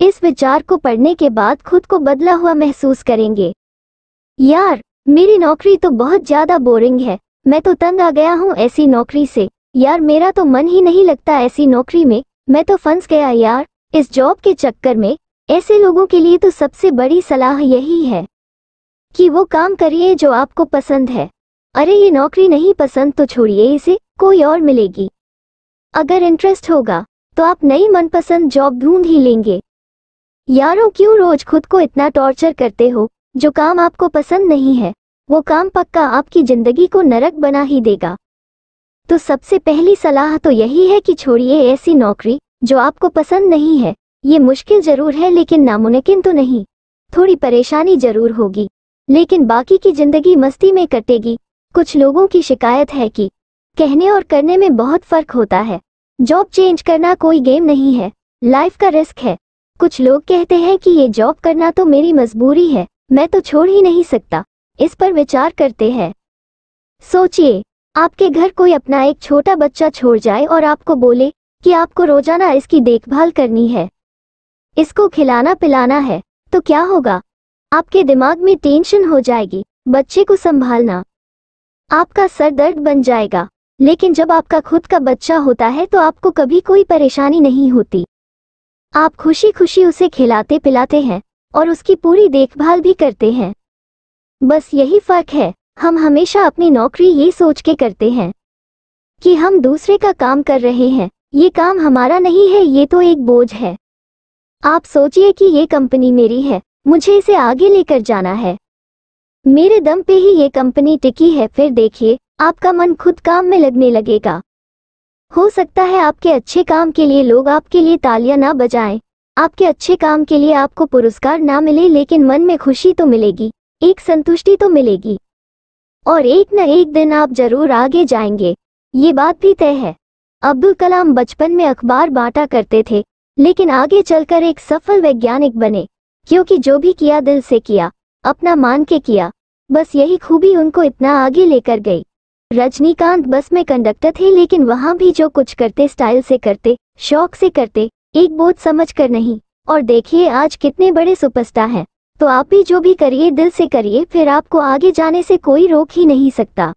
इस विचार को पढ़ने के बाद खुद को बदला हुआ महसूस करेंगे यार मेरी नौकरी तो बहुत ज्यादा बोरिंग है मैं तो तंग आ गया हूँ ऐसी नौकरी से यार मेरा तो मन ही नहीं लगता ऐसी नौकरी में मैं तो फंस गया यार इस जॉब के चक्कर में ऐसे लोगों के लिए तो सबसे बड़ी सलाह यही है कि वो काम करिए जो आपको पसंद है अरे ये नौकरी नहीं पसंद तो छोड़िए इसे कोई और मिलेगी अगर इंटरेस्ट होगा तो आप नई मनपसंद जॉब ढूंढ ही लेंगे यारो क्यों रोज खुद को इतना टॉर्चर करते हो जो काम आपको पसंद नहीं है वो काम पक्का आपकी जिंदगी को नरक बना ही देगा तो सबसे पहली सलाह तो यही है कि छोड़िए ऐसी नौकरी जो आपको पसंद नहीं है ये मुश्किल जरूर है लेकिन नामुमकिन तो नहीं थोड़ी परेशानी जरूर होगी लेकिन बाकी की जिंदगी मस्ती में कटेगी कुछ लोगों की शिकायत है कि कहने और करने में बहुत फर्क होता है जॉब चेंज करना कोई गेम नहीं है लाइफ का रिस्क है कुछ लोग कहते हैं कि ये जॉब करना तो मेरी मजबूरी है मैं तो छोड़ ही नहीं सकता इस पर विचार करते हैं सोचिए आपके घर कोई अपना एक छोटा बच्चा छोड़ जाए और आपको बोले कि आपको रोजाना इसकी देखभाल करनी है इसको खिलाना पिलाना है तो क्या होगा आपके दिमाग में टेंशन हो जाएगी बच्चे को संभालना आपका सर दर्द बन जाएगा लेकिन जब आपका खुद का बच्चा होता है तो आपको कभी कोई परेशानी नहीं होती आप खुशी खुशी उसे खिलाते पिलाते हैं और उसकी पूरी देखभाल भी करते हैं बस यही फर्क है हम हमेशा अपनी नौकरी ये सोच के करते हैं कि हम दूसरे का काम कर रहे हैं ये काम हमारा नहीं है ये तो एक बोझ है आप सोचिए कि ये कंपनी मेरी है मुझे इसे आगे लेकर जाना है मेरे दम पे ही ये कंपनी टिकी है फिर देखिए आपका मन खुद काम में लगने लगेगा हो सकता है आपके अच्छे काम के लिए लोग आपके लिए तालियां ना बजाएं। आपके अच्छे काम के लिए आपको पुरस्कार ना मिले लेकिन मन में खुशी तो मिलेगी एक संतुष्टि तो मिलेगी और एक न एक दिन आप जरूर आगे जाएंगे ये बात भी तय है अब्दुल कलाम बचपन में अखबार बांटा करते थे लेकिन आगे चलकर एक सफल वैज्ञानिक बने क्योंकि जो भी किया दिल से किया अपना मान के किया बस यही खूबी उनको इतना आगे लेकर गई रजनीकांत बस में कंडक्टर थे लेकिन वहाँ भी जो कुछ करते स्टाइल से करते शौक से करते एक बोध समझ कर नहीं और देखिए आज कितने बड़े सुपरस्टार हैं तो आप भी जो भी करिए दिल से करिए फिर आपको आगे जाने से कोई रोक ही नहीं सकता